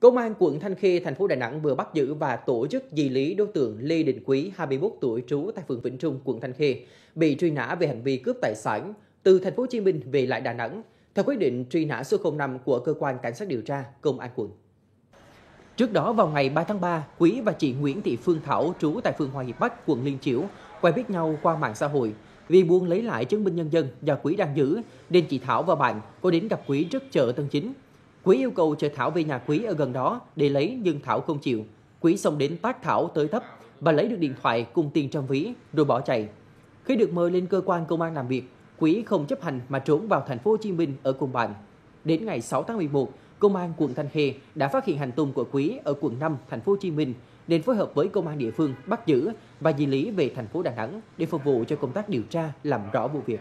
Công an quận Thanh Khê, thành phố Đà Nẵng vừa bắt giữ và tổ chức di lý đối tượng Lê Đình Quý, 21 tuổi, trú tại phường Vĩnh Trung, quận Thanh Khê, bị truy nã về hành vi cướp tài sản từ thành phố Hồ Chí Minh về lại Đà Nẵng theo quyết định truy nã số 05 của cơ quan cảnh sát điều tra Công an quận. Trước đó vào ngày 3 tháng 3, Quý và chị Nguyễn Thị Phương Thảo trú tại phường Hòa Hiệp Bắc, quận Liên Chiểu quen biết nhau qua mạng xã hội. Vì muốn lấy lại chứng minh nhân dân do Quý đang giữ nên chị Thảo và bạn có đến gặp Quý trước chợ Tân Chính Quý yêu cầu chở Thảo về nhà Quý ở gần đó để lấy nhưng Thảo không chịu. Quý xông đến tát Thảo tới thấp và lấy được điện thoại cùng tiền trong ví rồi bỏ chạy. Khi được mời lên cơ quan công an làm việc, Quý không chấp hành mà trốn vào thành phố Hồ Chí Minh ở cùng bạn. Đến ngày 6 tháng 11, công an quận Thanh Khê đã phát hiện hành tung của Quý ở quận 5, thành phố Hồ Chí Minh nên phối hợp với công an địa phương bắt giữ và di lý về thành phố Đà Nẵng để phục vụ cho công tác điều tra làm rõ vụ việc.